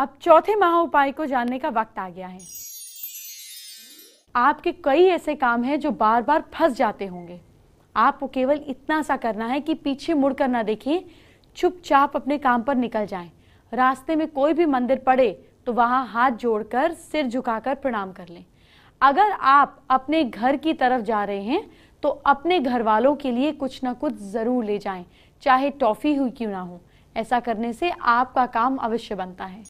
अब चौथे महा उपाय को जानने का वक्त आ गया है आपके कई ऐसे काम हैं जो बार बार फंस जाते होंगे आपको केवल इतना सा करना है कि पीछे मुड़कर ना देखिए चुपचाप अपने काम पर निकल जाएं। रास्ते में कोई भी मंदिर पड़े तो वहां हाथ जोड़कर सिर झुकाकर प्रणाम कर लें अगर आप अपने घर की तरफ जा रहे हैं तो अपने घर वालों के लिए कुछ ना कुछ ज़रूर ले जाएं, चाहे टॉफ़ी हुई क्यों ना हो ऐसा करने से आपका काम अवश्य बनता है